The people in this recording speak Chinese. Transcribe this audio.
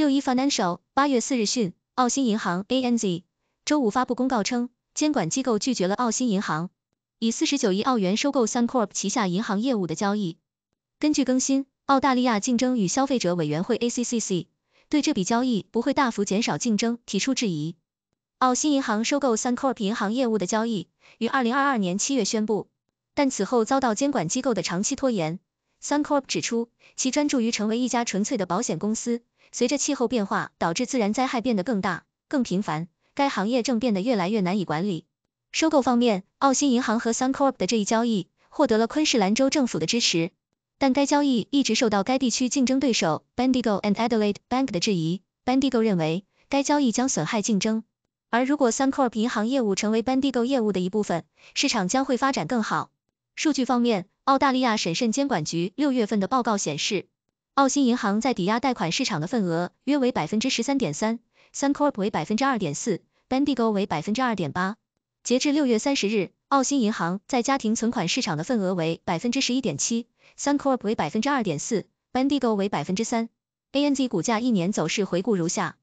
六一 financial 八月四日讯，澳新银行 （ANZ） 周五发布公告称，监管机构拒绝了澳新银行以四十九亿澳元收购 Suncorp 旗下银行业务的交易。根据更新，澳大利亚竞争与消费者委员会 （ACCC） 对这笔交易不会大幅减少竞争提出质疑。澳新银行收购 Suncorp 银行业务的交易于二零二二年七月宣布，但此后遭到监管机构的长期拖延。Suncorp 指出，其专注于成为一家纯粹的保险公司。随着气候变化导致自然灾害变得更大、更频繁，该行业正变得越来越难以管理。收购方面，澳新银行和 Suncorp 的这一交易获得了昆士兰州政府的支持，但该交易一直受到该地区竞争对手 Bendigo and Adelaide Bank 的质疑。Bendigo 认为，该交易将损害竞争，而如果 Suncorp 银行业务成为 Bendigo 业务的一部分，市场将会发展更好。数据方面，澳大利亚审慎监管局六月份的报告显示，澳新银行在抵押贷款市场的份额约为百分之十三点三，Suncorp 为百分之二点四 b e n d i g o 为百分之二点八。截至六月三十日，澳新银行在家庭存款市场的份额为百分之十一点七，Suncorp 为百分之二点四 b e n d i g o 为百分之三。ANZ 股价一年走势回顾如下。